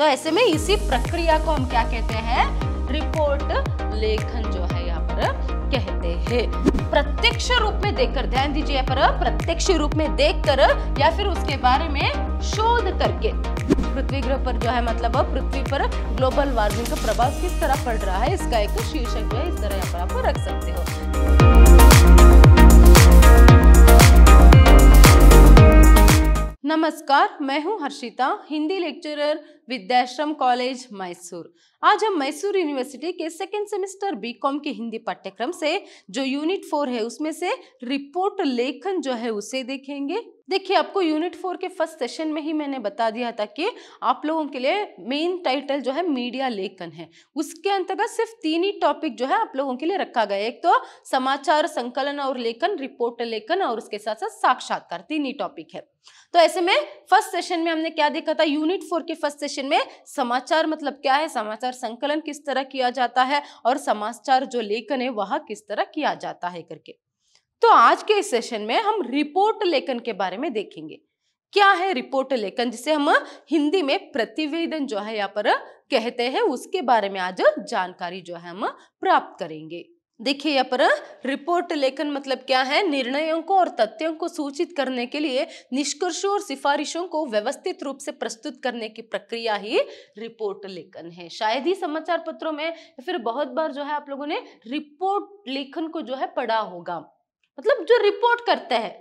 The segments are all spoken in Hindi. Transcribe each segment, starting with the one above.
तो ऐसे में इसी प्रक्रिया को हम क्या कहते हैं रिपोर्ट लेखन जो है यहाँ पर कहते हैं प्रत्यक्ष रूप में देखकर ध्यान दीजिए यहाँ पर प्रत्यक्ष रूप में देखकर या फिर उसके बारे में शोध करके पृथ्वी ग्रह पर जो है मतलब पृथ्वी पर ग्लोबल वार्मिंग का प्रभाव किस तरह पड़ रहा है इसका एक शीर्षक जो है इस तरह यहाँ पर आप रख सकते हो नमस्कार मैं हूं हर्षिता हिंदी लेक्चरर विद्याश्रम कॉलेज मैसूर आज हम मैसूर यूनिवर्सिटी के सेकेंड सेमेस्टर बीकॉम के हिंदी पाठ्यक्रम से जो यूनिट फोर है उसमें से रिपोर्ट लेखन जो है उसे देखेंगे देखिए आपको यूनिट फोर के फर्स्ट सेशन में ही मैंने बता दिया था कि आप लोगों के लिए मेन टाइटल जो है मीडिया लेखन है उसके अंतर्गत सिर्फ तीन ही टॉपिक जो है आप लोगों के लिए रखा गया एक तो समाचार संकलन और लेखन रिपोर्ट लेखन और उसके साथ साथ साक्षात्कार तीन ही टॉपिक है तो ऐसे में फर्स्ट सेशन में हमने क्या देखा था यूनिट फोर के फर्स्ट सेशन क्वेश्चन में समाचार मतलब क्या है समाचार संकलन किस तरह किया जाता है और समाचार जो लेखन है वह किस तरह किया जाता है करके तो आज के इस सेशन में हम रिपोर्ट लेखन के बारे में देखेंगे क्या है रिपोर्ट लेखन जिसे हम हिंदी में प्रतिवेदन जो है यहाँ पर कहते हैं उसके बारे में आज जानकारी जो है हम प्राप्त करेंगे देखिए यहाँ पर रिपोर्ट लेखन मतलब क्या है निर्णयों को और तथ्यों को सूचित करने के लिए निष्कर्षों और सिफारिशों को व्यवस्थित रूप से प्रस्तुत करने की प्रक्रिया ही रिपोर्ट लेखन है शायद ही समाचार पत्रों में फिर बहुत बार जो है आप लोगों ने रिपोर्ट लेखन को जो है पढ़ा होगा मतलब जो रिपोर्ट करते हैं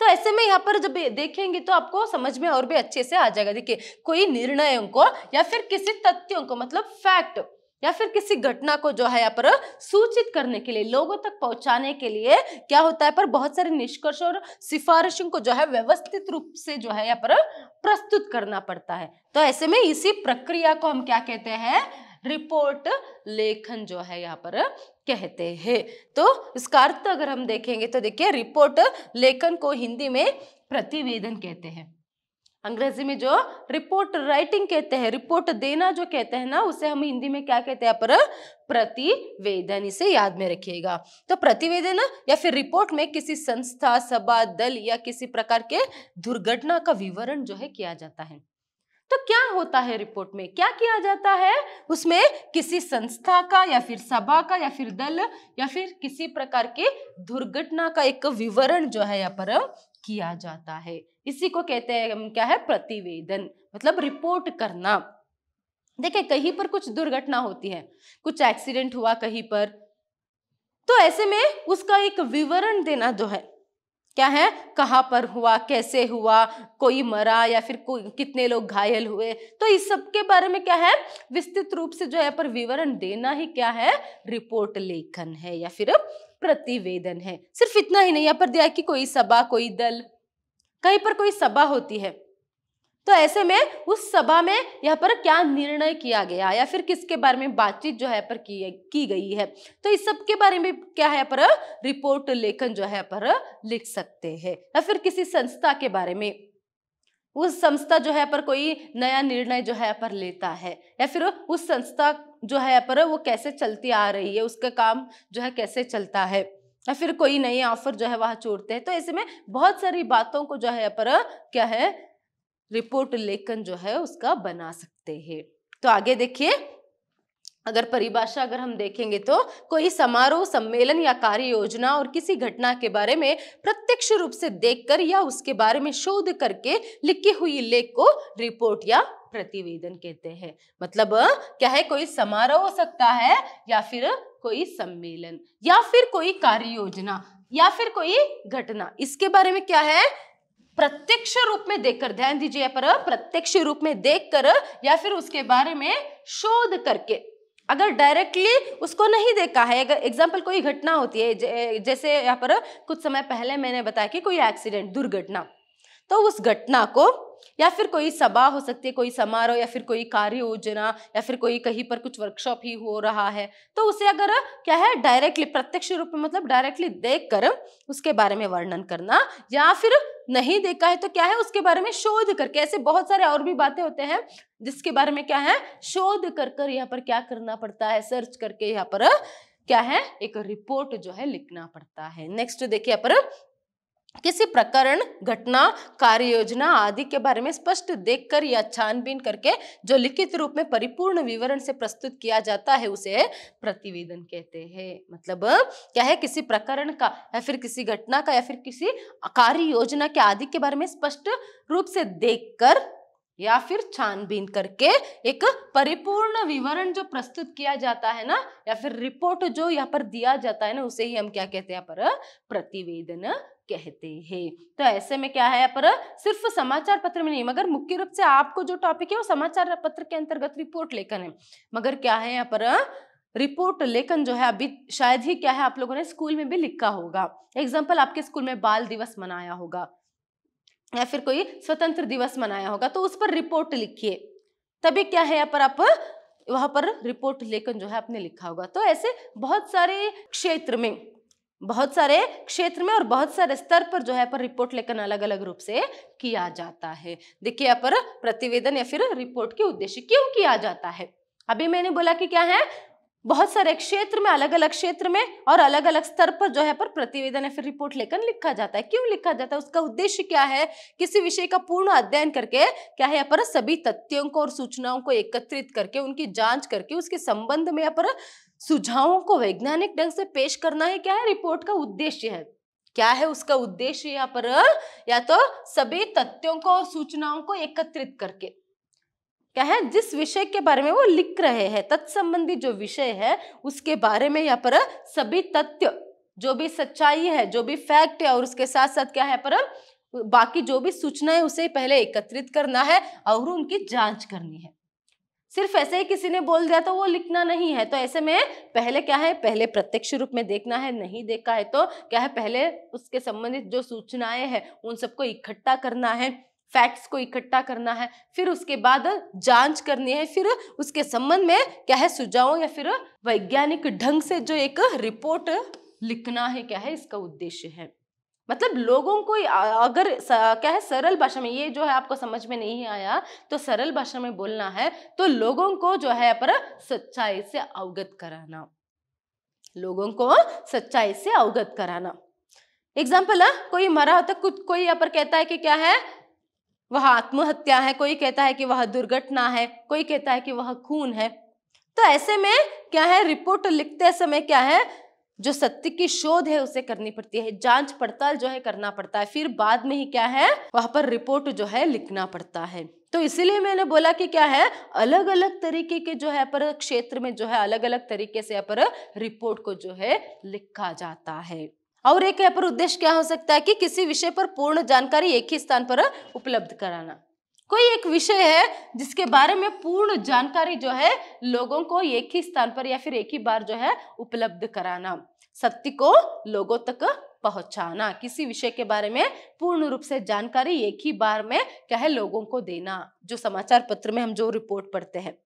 तो ऐसे में यहाँ पर जब देखेंगे तो आपको समझ में और भी अच्छे से आ जाएगा देखिए कोई निर्णयों को या फिर किसी तथ्यों को मतलब फैक्ट या फिर किसी घटना को जो है यहाँ पर सूचित करने के लिए लोगों तक पहुंचाने के लिए क्या होता है पर बहुत सारे निष्कर्ष और सिफारिशों को जो है व्यवस्थित रूप से जो है यहाँ पर प्रस्तुत करना पड़ता है तो ऐसे में इसी प्रक्रिया को हम क्या कहते हैं रिपोर्ट लेखन जो है यहाँ पर कहते हैं तो इसका अर्थ अगर हम देखेंगे तो देखिए रिपोर्ट लेखन को हिंदी में प्रतिवेदन कहते हैं अंग्रेजी में जो रिपोर्ट राइटिंग कहते हैं रिपोर्ट देना जो कहते हैं ना उसे हम हिंदी में क्या कहते हैं पर प्रतिवेदन इसे याद में रखिएगा तो प्रतिवेदन या फिर रिपोर्ट में किसी संस्था सभा दल या किसी प्रकार के दुर्घटना का विवरण जो है किया जाता है तो क्या होता है रिपोर्ट में क्या किया जाता है उसमें किसी संस्था का या फिर सभा का या फिर दल या फिर किसी प्रकार के दुर्घटना का एक विवरण जो है यहाँ पर किया जाता है इसी को कहते हैं हम क्या है प्रतिवेदन मतलब रिपोर्ट करना देखे कहीं पर कुछ दुर्घटना होती है कुछ एक्सीडेंट हुआ कहीं पर तो ऐसे में उसका एक विवरण देना जो है क्या है कहाँ पर हुआ कैसे हुआ कोई मरा या फिर कोई कितने लोग घायल हुए तो इस सब के बारे में क्या है विस्तृत रूप से जो है पर विवरण देना ही क्या है रिपोर्ट लेखन है या फिर प्रतिवेदन है सिर्फ इतना ही नहीं यहाँ पर दिया कि कोई सभा कोई दल कहीं पर कोई सभा होती है तो ऐसे में उस सभा में यहाँ पर क्या निर्णय किया गया या फिर किसके बारे में बातचीत जो है पर की, की गई है तो इस सब के बारे में क्या है पर रिपोर्ट लेखन जो है पर लिख सकते हैं या फिर किसी संस्था के बारे में उस संस्था जो है पर कोई नया निर्णय जो है पर लेता है या फिर उस संस्था जो है पर वो कैसे चलती आ रही है उसका काम जो है कैसे चलता है या फिर कोई नई ऑफर जो है वह छोड़ते हैं तो ऐसे में बहुत सारी बातों को जो है पर क्या है रिपोर्ट लेखन जो है उसका बना सकते हैं तो आगे देखिए अगर परिभाषा अगर हम देखेंगे तो कोई समारोह सम्मेलन या कार्य योजना और किसी घटना के बारे में प्रत्यक्ष रूप से देखकर या उसके बारे में शोध करके लिखी हुई लेख को रिपोर्ट या प्रतिवेदन कहते हैं मतलब क्या है कोई समारोह हो सकता है या फिर कोई सम्मेलन या फिर कोई कार्य योजना या फिर कोई घटना इसके बारे में क्या है प्रत्यक्ष रूप में देखकर ध्यान दीजिए पर प्रत्यक्ष रूप में देखकर या फिर उसके बारे में शोध करके अगर डायरेक्टली उसको नहीं देखा है अगर एग्जाम्पल कोई घटना होती है जैसे यहाँ पर कुछ समय पहले मैंने बताया कि कोई एक्सीडेंट दुर्घटना तो उस घटना को या फिर कोई सभा हो सकती है कोई समारोह या फिर कोई कार्य योजना या फिर कोई कहीं पर कुछ वर्कशॉप ही हो रहा है तो उसे अगर क्या है डायरेक्टली प्रत्यक्ष रूप में मतलब डायरेक्टली देख कर उसके बारे में वर्णन करना या फिर नहीं देखा है तो क्या है उसके बारे में शोध करके ऐसे बहुत सारे और भी बातें होते हैं जिसके बारे में क्या है शोध कर कर यहाँ पर क्या करना पड़ता है सर्च करके यहाँ पर क्या है एक रिपोर्ट जो है लिखना पड़ता है नेक्स्ट देखिए यहाँ पर किसी प्रकरण घटना कार्य योजना आदि के बारे में स्पष्ट देखकर या छानबीन करके जो लिखित रूप में परिपूर्ण विवरण से प्रस्तुत किया जाता है उसे प्रतिवेदन कहते हैं मतलब क्या है किसी प्रकरण का या फिर किसी घटना का या फिर किसी कार्य योजना के आदि के बारे में स्पष्ट रूप से देखकर या फिर छानबीन करके एक परिपूर्ण विवरण जो प्रस्तुत किया जाता है ना या फिर रिपोर्ट जो यहाँ पर दिया जाता है ना उसे ही हम क्या कहते हैं यहाँ पर प्रतिवेदन कहते हैं तो ऐसे में क्या है पर सिर्फ समाचार पत्र में नहीं मगर मुख्य रूप से आपको जो टॉपिक है वो समाचार पत्र के अंतर्गत रिपोर्ट लेखन है मगर क्या है यहाँ पर रिपोर्ट लेखन जो है अभी शायद ही क्या है आप लोगों ने स्कूल में भी लिखा होगा एग्जाम्पल आपके स्कूल में बाल दिवस मनाया होगा या फिर कोई स्वतंत्र दिवस मनाया होगा तो उस पर रिपोर्ट लिखिए तभी क्या है यहाँ पर आप वहां पर रिपोर्ट लेखन जो है आपने लिखा होगा तो ऐसे बहुत सारे क्षेत्र में बहुत सारे क्षेत्र में और बहुत सारे स्तर पर जो है पर रिपोर्ट लेकर अलग अलग रूप से किया जाता है देखिए यहाँ पर प्रतिवेदन या फिर रिपोर्ट के उद्देश्य क्यों किया जाता है अभी मैंने बोला कि क्या है बहुत सारे क्षेत्र में अलग अलग क्षेत्र में और अलग अलग स्तर पर जो है पर प्रतिवेदन या फिर रिपोर्ट लेखन लिखा जाता है क्यों लिखा जाता है उसका उद्देश्य क्या है किसी विषय का पूर्ण अध्ययन करके क्या है यहाँ पर सभी तथ्यों को और सूचनाओं को एकत्रित करके उनकी जांच करके उसके संबंध में यहाँ पर सुझावों को वैज्ञानिक ढंग से पेश करना है क्या है रिपोर्ट का उद्देश्य है क्या है उसका उद्देश्य यहाँ पर या तो सभी तथ्यों को और सूचनाओं को एकत्रित करके क्या है जिस विषय के बारे में वो लिख रहे हैं तत्संबंधी जो विषय है उसके बारे में यहाँ पर सभी तथ्य जो भी सच्चाई है जो भी फैक्ट है और उसके साथ साथ क्या है पर बाकी जो भी सूचना है उसे पहले एकत्रित करना है और उनकी जांच करनी है सिर्फ ऐसे ही किसी ने बोल दिया तो वो लिखना नहीं है तो ऐसे में पहले क्या है पहले प्रत्यक्ष रूप में देखना है नहीं देखा है तो क्या है पहले उसके संबंधित जो सूचनाएं हैं उन सबको इकट्ठा करना है फैक्ट्स को इकट्ठा करना है फिर उसके बाद जांच करनी है फिर उसके संबंध में क्या है सुझाव या फिर वैज्ञानिक ढंग से जो एक रिपोर्ट लिखना है क्या है इसका उद्देश्य है मतलब लोगों को अगर क्या है सरल भाषा में ये जो है आपको समझ में नहीं आया तो सरल भाषा में बोलना है तो लोगों को जो है पर सच्चाई से अवगत कराना लोगों को सच्चाई से अवगत कराना एग्जाम्पल है हाँ, कोई मरा होता तो कुछ कोई यहाँ पर कहता है कि क्या है वह आत्महत्या है कोई कहता है कि वह दुर्घटना है कोई कहता है कि वह खून है तो ऐसे में क्या है रिपोर्ट लिखते समय क्या है जो सत्य की शोध है उसे करनी पड़ती है जांच पड़ताल जो है करना पड़ता है फिर बाद में ही क्या है वहां पर रिपोर्ट जो है लिखना पड़ता है तो इसीलिए मैंने बोला कि क्या है अलग अलग तरीके के जो है पर क्षेत्र में जो है अलग अलग तरीके से यहाँ पर रिपोर्ट को जो है लिखा जाता है और एक यहाँ पर उद्देश्य क्या हो सकता है कि किसी विषय पर पूर्ण जानकारी एक ही स्थान पर उपलब्ध कराना कोई एक विषय है जिसके बारे में पूर्ण जानकारी जो है लोगों को एक ही स्थान पर या फिर एक ही बार जो है उपलब्ध कराना सत्य को लोगों तक पहुंचाना किसी विषय के बारे में पूर्ण रूप से जानकारी एक ही बार में क्या है लोगों को देना जो समाचार पत्र में हम जो रिपोर्ट पढ़ते हैं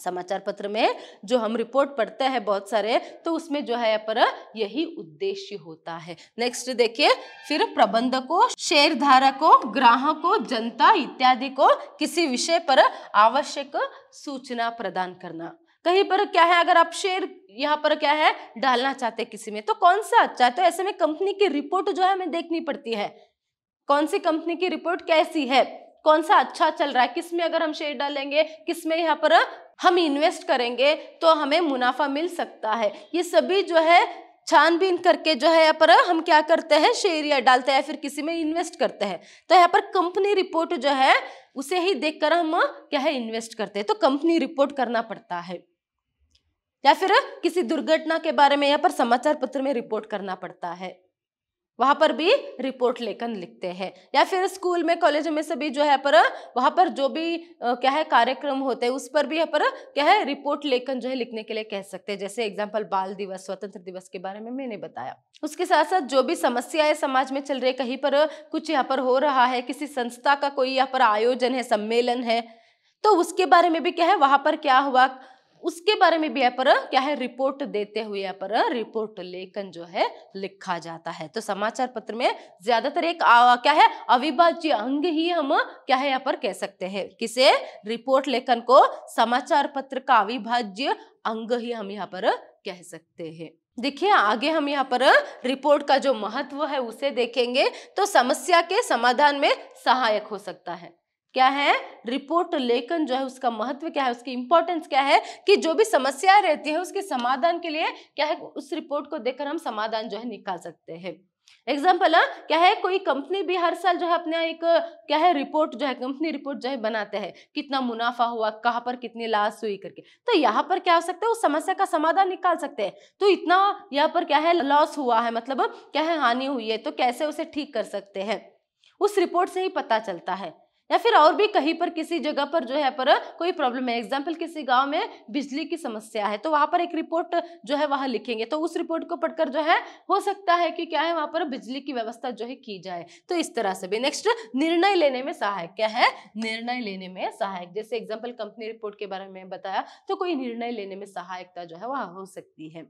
समाचार पत्र में जो हम रिपोर्ट पढ़ते हैं बहुत सारे तो उसमें जो है पर यही उद्देश्य होता है नेक्स्ट देखिए फिर प्रबंधकों शेयरधारकों ग्राहकों जनता इत्यादि को किसी विषय पर आवश्यक सूचना प्रदान करना कहीं पर क्या है अगर आप शेयर यहाँ पर क्या है डालना चाहते किसी में तो कौन सा अच्छा है तो ऐसे में कंपनी की रिपोर्ट जो है हमें देखनी पड़ती है कौन सी कंपनी की रिपोर्ट कैसी है कौन सा अच्छा चल रहा है किस में अगर हम शेयर डालेंगे किस में यहाँ पर हम इन्वेस्ट करेंगे तो हमें मुनाफा मिल सकता है ये सभी जो है छानबीन करके जो है यहाँ पर हम क्या करते हैं शेयर या डालते हैं फिर किसी में इन्वेस्ट करते हैं तो यहाँ पर कंपनी रिपोर्ट जो है उसे ही देखकर हम क्या है इन्वेस्ट करते हैं तो कंपनी रिपोर्ट करना पड़ता है या फिर किसी दुर्घटना के बारे में यहाँ पर समाचार पत्र में रिपोर्ट करना पड़ता है वहाँ पर भी रिपोर्ट लेखन लिखते हैं या फिर स्कूल में कॉलेज में सभी जो है पर वहाँ पर जो भी क्या है कार्यक्रम होते हैं उस पर भी यहाँ पर क्या है रिपोर्ट लेखन जो है लिखने के लिए कह सकते हैं जैसे एग्जाम्पल बाल दिवस स्वतंत्र दिवस के बारे में मैंने बताया उसके साथ साथ जो भी समस्याएं समाज में चल रही कहीं पर कुछ यहाँ पर हो रहा है किसी संस्था का कोई यहाँ पर आयोजन है सम्मेलन है तो उसके बारे में भी क्या है वहाँ पर क्या हुआ उसके बारे में भी यहाँ पर क्या है रिपोर्ट देते हुए यहाँ पर रिपोर्ट लेखन जो है लिखा जाता है तो समाचार पत्र में ज्यादातर एक आ, क्या है अविभाज्य अंग ही हम क्या है यहाँ पर कह सकते हैं किसे रिपोर्ट लेखन को समाचार पत्र का अविभाज्य अंग ही हम यहाँ पर कह सकते हैं देखिए आगे हम यहाँ पर रिपोर्ट का जो महत्व है उसे देखेंगे तो समस्या के समाधान में सहायक हो सकता है क्या है रिपोर्ट लेखन जो है उसका महत्व क्या है उसकी इंपॉर्टेंस क्या है कि जो भी समस्या रहती है उसके समाधान के लिए क्या है उस रिपोर्ट को देखकर हम समाधान जो है निकाल सकते हैं एग्जाम्पल हाँ, क्या है कोई कंपनी भी हर साल जो है अपना एक क्या है रिपोर्ट जो है कंपनी रिपोर्ट जो है बनाते हैं कितना मुनाफा हुआ कहाँ पर कितनी लॉस हुई करके तो यहाँ पर क्या हो सकता है उस समस्या का समाधान निकाल सकते हैं तो इतना यहाँ पर क्या है लॉस हुआ है मतलब क्या है हानि हुई है तो कैसे उसे ठीक कर सकते हैं उस रिपोर्ट से ही पता चलता है या फिर और भी कहीं पर किसी जगह पर जो है पर कोई प्रॉब्लम है एग्जाम्पल किसी गाँव में बिजली की समस्या है तो वहां पर एक रिपोर्ट जो है वहां लिखेंगे तो उस रिपोर्ट को पढ़कर जो है हो सकता है कि क्या है वहां पर बिजली की व्यवस्था जो है की जाए तो इस तरह से भी नेक्स्ट निर्णय लेने में सहायक क्या है निर्णय लेने में सहायक जैसे एग्जाम्पल कंपनी रिपोर्ट के बारे में बताया तो कोई निर्णय लेने में सहायकता जो है वह हो सकती है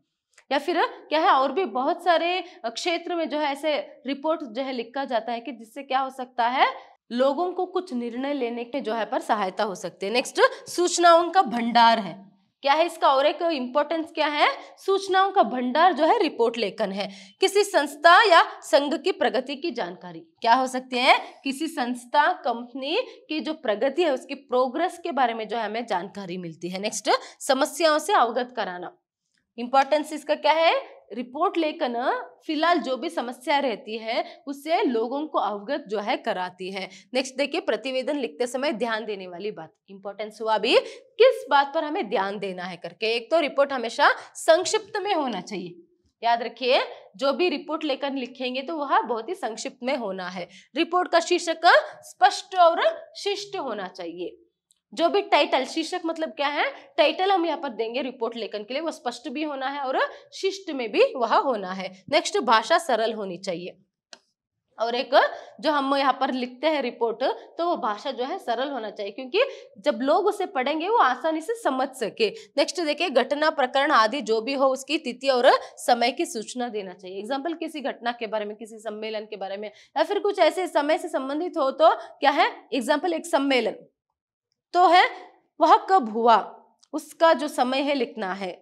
या फिर क्या है और भी बहुत सारे क्षेत्र में जो है ऐसे रिपोर्ट जो है लिखा जाता है कि जिससे क्या हो सकता है लोगों को कुछ निर्णय लेने के जो है पर सहायता हो सकती है नेक्स्ट सूचनाओं का भंडार है क्या है इसका और एक इम्पोर्टेंस क्या है सूचनाओं का भंडार जो है रिपोर्ट लेखन है किसी संस्था या संघ की प्रगति की जानकारी क्या हो सकती है किसी संस्था कंपनी की जो प्रगति है उसकी प्रोग्रेस के बारे में जो है हमें जानकारी मिलती है नेक्स्ट समस्याओं से अवगत कराना इंपॉर्टेंस इसका क्या है रिपोर्ट लेकर न फिलहाल जो भी समस्या रहती है उससे लोगों को अवगत जो है कराती है नेक्स्ट देखिए प्रतिवेदन लिखते समय ध्यान देने वाली बात इंपॉर्टेंस हुआ भी किस बात पर हमें ध्यान देना है करके एक तो रिपोर्ट हमेशा संक्षिप्त में होना चाहिए याद रखिए जो भी रिपोर्ट लेकर लिखेंगे तो वह बहुत ही संक्षिप्त में होना है रिपोर्ट का शीर्षक स्पष्ट और शिष्ट होना चाहिए जो भी टाइटल शीर्षक मतलब क्या है टाइटल हम यहाँ पर देंगे रिपोर्ट लेखन के लिए वह स्पष्ट भी होना है और शिष्ट में भी वह होना है नेक्स्ट भाषा सरल होनी चाहिए और एक जो हम यहाँ पर लिखते हैं रिपोर्ट तो वो भाषा जो है सरल होना चाहिए क्योंकि जब लोग उसे पढ़ेंगे वो आसानी से समझ सके नेक्स्ट देखिए घटना प्रकरण आदि जो भी हो उसकी तिथि और समय की सूचना देना चाहिए एग्जाम्पल किसी घटना के बारे में किसी सम्मेलन के बारे में या फिर कुछ ऐसे समय से संबंधित हो तो क्या है एग्जाम्पल एक सम्मेलन तो है वह कब हुआ उसका जो समय है लिखना है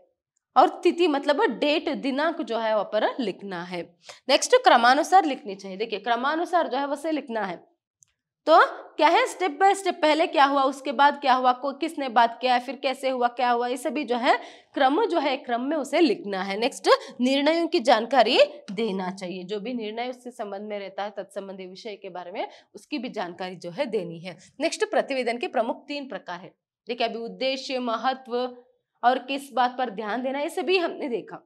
और तिथि मतलब डेट दिनांक जो है वह पर लिखना है नेक्स्ट क्रमानुसार लिखनी चाहिए देखिए क्रमानुसार जो है वैसे लिखना है तो क्या है स्टेप बाय स्टेप पहले क्या हुआ उसके बाद क्या हुआ को किसने बात किया फिर कैसे हुआ क्या हुआ ये सभी जो है क्रम जो है क्रम में उसे लिखना है नेक्स्ट निर्णयों की जानकारी देना चाहिए जो भी निर्णय उससे संबंध में रहता है तत्संबंधी विषय के बारे में उसकी भी जानकारी जो है देनी है नेक्स्ट प्रतिवेदन के प्रमुख तीन प्रकार है देखिए अभी उद्देश्य महत्व और किस बात पर ध्यान देना ये सभी हमने देखा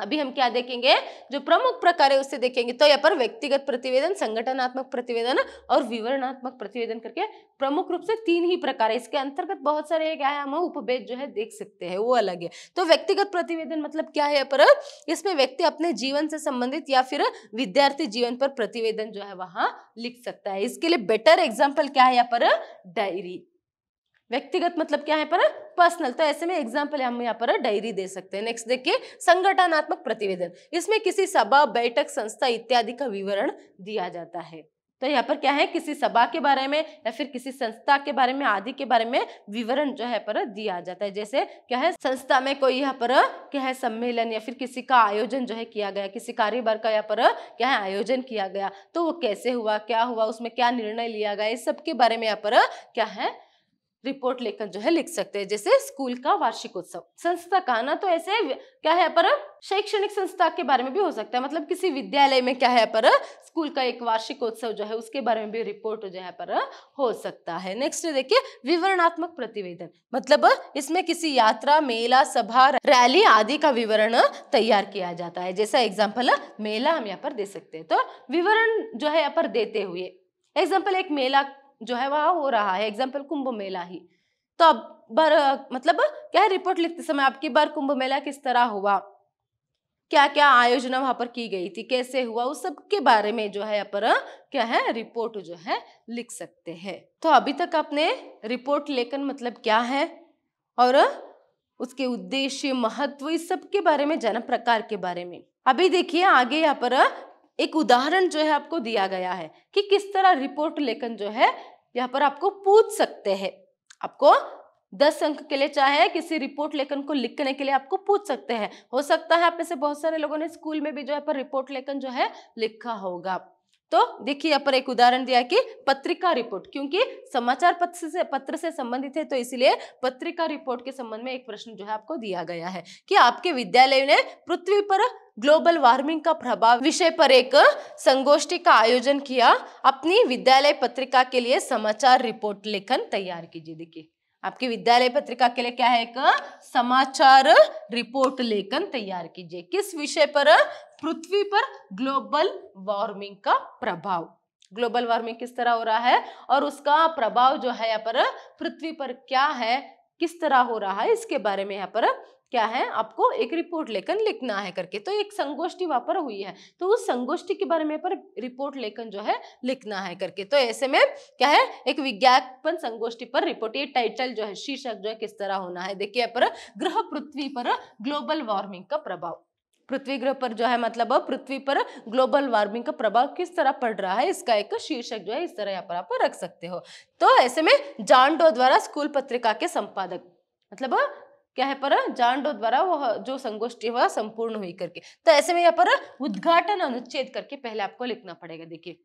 अभी हम क्या देखेंगे जो प्रमुख प्रकार है उससे देखेंगे तो यहाँ पर व्यक्तिगत प्रतिवेदन संगठनात्मक प्रतिवेदन और विवरणात्मक प्रतिवेदन करके प्रमुख रूप से तीन ही प्रकार है इसके अंतर्गत बहुत सारे क्या है हम उपभेद जो है देख सकते हैं वो अलग है तो व्यक्तिगत प्रतिवेदन मतलब क्या है पर इसमें व्यक्ति अपने जीवन से संबंधित या फिर विद्यार्थी जीवन पर प्रतिवेदन जो है वहां लिख सकता है इसके लिए बेटर एग्जाम्पल क्या है यहाँ पर डायरी व्यक्तिगत मतलब क्या है पर पर्सनल तो ऐसे में एग्जाम्पल हम यहाँ पर डायरी दे सकते हैं नेक्स्ट देखिए संगठनात्मक प्रतिवेदन इसमें किसी सभा बैठक संस्था इत्यादि का विवरण दिया जाता है तो यहाँ पर क्या है किसी सभा के बारे में या फिर किसी संस्था के बारे में आदि के बारे में विवरण जो है पर दिया जाता है जैसे क्या है संस्था में कोई यहाँ पर क्या है सम्मेलन या फिर किसी का आयोजन जो है किया गया किसी कार्यभार का यहाँ पर क्या है आयोजन किया गया तो वो कैसे हुआ क्या हुआ उसमें क्या निर्णय लिया गया इस सब के बारे में यहाँ पर क्या है रिपोर्ट लेकर जो है लिख सकते हैं जैसे स्कूल का वार्षिक उत्सव संस्था का ना तो ऐसे क्या है पर शैक्षणिक संस्था के बारे में भी हो सकता है मतलब किसी विद्यालय में क्या है पर स्कूल का एक वार्षिक उत्सव जो है उसके बारे में भी रिपोर्ट जो है पर हो सकता है नेक्स्ट देखिए विवरणात्मक प्रतिवेदन मतलब इसमें किसी यात्रा मेला सभा रैली आदि का विवरण तैयार किया जाता है जैसा एग्जाम्पल मेला हम यहाँ पर दे सकते हैं तो विवरण जो है यहाँ पर देते हुए एग्जाम्पल एक मेला जो है वह हो रहा है एग्जाम्पल कुंभ मेला ही तो अब बर मतलब क्या है रिपोर्ट लिखते समय आपकी बार कुंभ मेला किस तरह हुआ क्या क्या आयोजना वहां पर की गई थी कैसे हुआ उस सब के बारे में जो है यहाँ पर क्या है रिपोर्ट जो है लिख सकते हैं तो अभी तक आपने रिपोर्ट लेखन मतलब क्या है और उसके उद्देश्य महत्व इस सब के बारे में जन प्रकार के बारे में अभी देखिए आगे यहाँ पर एक उदाहरण जो है आपको दिया गया है कि किस तरह रिपोर्ट लेखन जो है यहाँ पर आपको पूछ सकते हैं आपको दस अंक के लिए चाहे किसी रिपोर्ट लेखन को लिखने के लिए आपको पूछ सकते हैं हो सकता है आप में से बहुत सारे लोगों ने स्कूल में भी जो है पर रिपोर्ट लेखन जो है लिखा होगा तो देखिए यहाँ पर एक उदाहरण दिया कि पत्रिका रिपोर्ट क्योंकि समाचार पत्र से पत्र से संबंधित है तो इसलिए पत्रिका रिपोर्ट के संबंध में एक प्रश्न जो है आपको दिया गया है कि आपके विद्यालय ने पृथ्वी पर ग्लोबल वार्मिंग का प्रभाव विषय पर एक संगोष्ठी का आयोजन किया अपनी विद्यालय पत्रिका के लिए समाचार रिपोर्ट लेखन तैयार कीजिए देखिए आपके विद्यालय पत्रिका के लिए क्या है एक समाचार रिपोर्ट लेखन तैयार कीजिए किस विषय पर पृथ्वी पर ग्लोबल वार्मिंग का प्रभाव ग्लोबल वार्मिंग किस तरह हो रहा है और उसका प्रभाव जो है यहाँ पर पृथ्वी पर क्या है किस तरह हो रहा है इसके बारे में यहाँ पर क्या है आपको एक रिपोर्ट लेखन लिखना है करके तो एक संगोष्ठी वहां पर हुई है तो उस संगोष्ठी के बारे में पर रिपोर्ट लेखन जो है लिखना है करके तो ऐसे में क्या है एक विज्ञापन संगोष्ठी पर रिपोर्ट ये टाइटल जो है शीर्षक जो है किस तरह होना है देखिए यहाँ पर ग्रह पृथ्वी पर ग्लोबल वार्मिंग का प्रभाव पृथ्वी ग्रह पर जो है मतलब पृथ्वी पर ग्लोबल वार्मिंग का प्रभाव किस तरह पड़ रहा है इसका एक शीर्षक जो है इस तरह यहाँ पर आप रख सकते हो तो ऐसे में जांडो द्वारा स्कूल पत्रिका के संपादक मतलब क्या है पर जांडो द्वारा वह जो संगोष्ठी हुआ संपूर्ण हुई करके तो ऐसे में यहाँ पर उद्घाटन अनुच्छेद करके पहले आपको लिखना पड़ेगा देखिए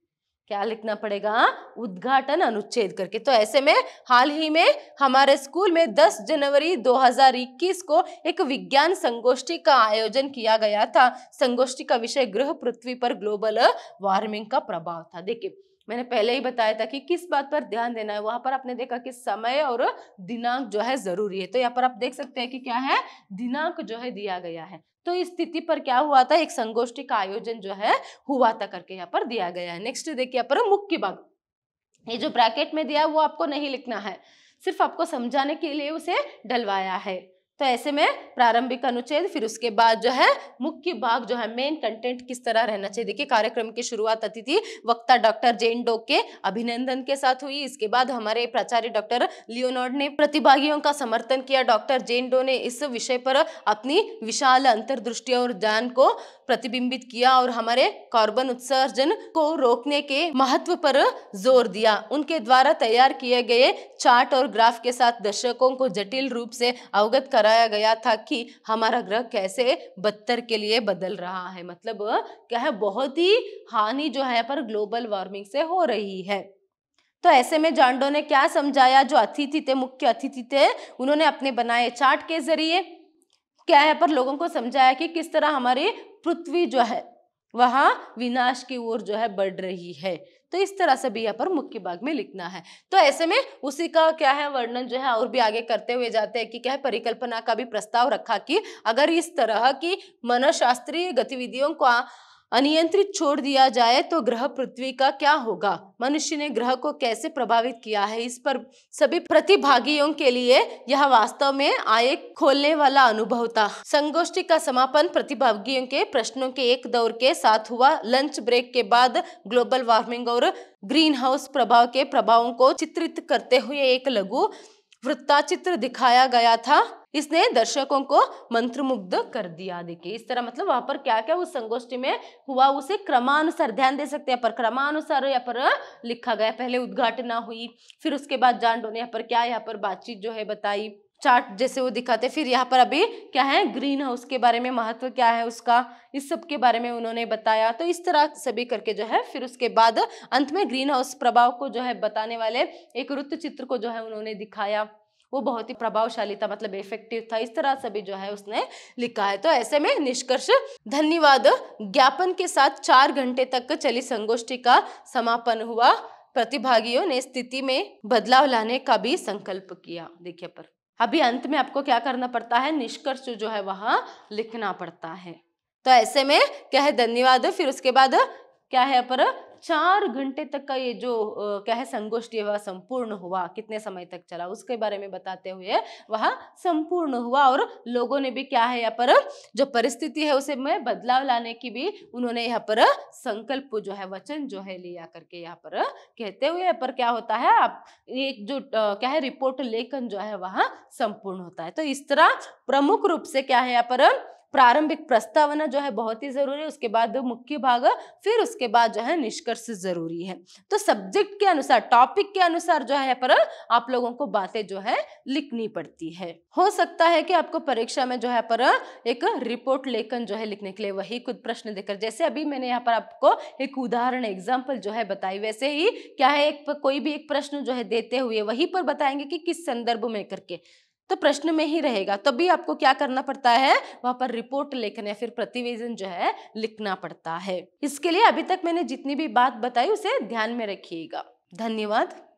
क्या लिखना पड़ेगा हाँ, उद्घाटन अनुच्छेद करके तो ऐसे में हाल ही में हमारे स्कूल में 10 जनवरी 2021 को एक विज्ञान संगोष्ठी का आयोजन किया गया था संगोष्ठी का विषय ग्रह पृथ्वी पर ग्लोबल वार्मिंग का प्रभाव था देखिए मैंने पहले ही बताया था कि किस बात पर ध्यान देना है वहां पर आपने देखा कि समय और दिनांक जो है जरूरी है तो यहाँ पर आप देख सकते हैं कि क्या है दिनांक जो है दिया गया है तो इस स्थिति पर क्या हुआ था एक संगोष्ठी का आयोजन जो है हुआ था करके यहाँ पर दिया गया है नेक्स्ट देखिए यहाँ पर मुख्य भाग ये जो ब्रैकेट में दिया वो आपको नहीं लिखना है सिर्फ आपको समझाने के लिए उसे डलवाया है तो ऐसे में प्रारंभिक अनुच्छेद फिर उसके बाद जो है मुख्य भाग जो है मेन कंटेंट किस तरह रहना चाहिए देखिए कार्यक्रम की शुरुआत अतिथि वक्ता डॉक्टर जेन डोक के अभिनंदन के साथ हुई इसके बाद हमारे प्राचार्य डॉक्टर लियोनार्ड ने प्रतिभागियों का समर्थन किया डॉक्टर जेन डो ने इस विषय पर अपनी विशाल अंतर्दृष्टि और ज्ञान को प्रतिबिंबित किया और हमारे कार्बन उत्सर्जन को रोकने के महत्व पर जोर दिया उनके द्वारा तैयार किए गए चार्ट और ग्राफ के साथ दर्शकों को जटिल रूप से अवगत करा दोहराया गया था कि हमारा ग्रह कैसे बदतर के लिए बदल रहा है मतलब क्या है बहुत ही हानि जो है पर ग्लोबल वार्मिंग से हो रही है तो ऐसे में जांडो ने क्या समझाया जो अतिथि थे मुख्य अतिथि थे उन्होंने अपने बनाए चार्ट के जरिए क्या है पर लोगों को समझाया कि किस तरह हमारी पृथ्वी जो है वह विनाश की ओर जो है बढ़ रही है तो इस तरह से भी यहाँ पर मुख्य भाग में लिखना है तो ऐसे में उसी का क्या है वर्णन जो है और भी आगे करते हुए जाते हैं कि क्या है परिकल्पना का भी प्रस्ताव रखा कि अगर इस तरह की मनशास्त्रीय गतिविधियों का अनियंत्रित छोड़ दिया जाए तो ग्रह पृथ्वी का क्या होगा मनुष्य ने ग्रह को कैसे प्रभावित किया है इस पर सभी प्रतिभागियों के लिए यह वास्तव में आय खोलने वाला अनुभव था संगोष्ठी का समापन प्रतिभागियों के प्रश्नों के एक दौर के साथ हुआ लंच ब्रेक के बाद ग्लोबल वार्मिंग और ग्रीन हाउस प्रभाव के प्रभावों को चित्रित करते हुए एक लघु वृत्ताचित्र दिखाया गया था इसने दर्शकों को मंत्रमुग्ध कर दिया देखिए इस तरह मतलब वहां पर क्या क्या उस संगोष्ठी में हुआ उसे क्रमानुसार ध्यान दे सकते हैं पर क्रमानुसार यहाँ पर लिखा गया पहले उद्घाटना हुई फिर उसके बाद जान ने यहाँ पर क्या यहाँ पर बातचीत जो है बताई चार्ट जैसे वो दिखाते फिर यहाँ पर अभी क्या है ग्रीन हाउस के बारे में महत्व क्या है उसका इस सब के बारे में उन्होंने बताया तो इस तरह सभी करके जो है फिर उसके बाद अंत में ग्रीन हाउस प्रभाव को जो है बताने वाले एक वृत्त चित्र को जो है उन्होंने दिखाया वो बहुत ही प्रभावशाली था मतलब इफेक्टिव था इस तरह सभी जो है उसने लिखा है तो ऐसे में निष्कर्ष धन्यवाद ज्ञापन के साथ चार घंटे तक चली संगोष्ठी का समापन हुआ प्रतिभागियों ने स्थिति में बदलाव लाने का भी संकल्प किया देखिए पर अभी अंत में आपको क्या करना पड़ता है निष्कर्ष जो है वह लिखना पड़ता है तो ऐसे में क्या है धन्यवाद फिर उसके बाद क्या है पर चार घंटे तक का ये जो क्या है संगोष्ठी वह संपूर्ण हुआ कितने समय तक चला उसके बारे में बताते हुए वह संपूर्ण हुआ और लोगों ने भी क्या है यहाँ पर जो परिस्थिति है उसे में बदलाव लाने की भी उन्होंने यहाँ पर संकल्प जो है वचन जो है लिया करके यहाँ पर कहते हुए यहाँ पर क्या होता है आप एक जो क्या है रिपोर्ट लेखन जो है वह संपूर्ण होता है तो इस तरह प्रमुख रूप से क्या है यहाँ पर प्रारंभिक प्रस्तावना जो है बहुत ही जरूरी है उसके बाद मुख्य भाग फिर उसके बाद जो है निष्कर्ष जरूरी है तो सब्जेक्ट के अनुसार टॉपिक के अनुसार जो है पर आप लोगों को बातें जो है लिखनी पड़ती है हो सकता है कि आपको परीक्षा में जो है पर एक रिपोर्ट लेखन जो है लिखने के लिए वही खुद प्रश्न देकर जैसे अभी मैंने यहाँ पर आपको एक उदाहरण एग्जाम्पल जो है बताई वैसे ही क्या है एक कोई भी एक प्रश्न जो है देते हुए वही पर बताएंगे कि किस संदर्भ में करके तो प्रश्न में ही रहेगा तभी तो आपको क्या करना पड़ता है वहां पर रिपोर्ट लेखन या फिर प्रतिवेदन जो है लिखना पड़ता है इसके लिए अभी तक मैंने जितनी भी बात बताई उसे ध्यान में रखिएगा धन्यवाद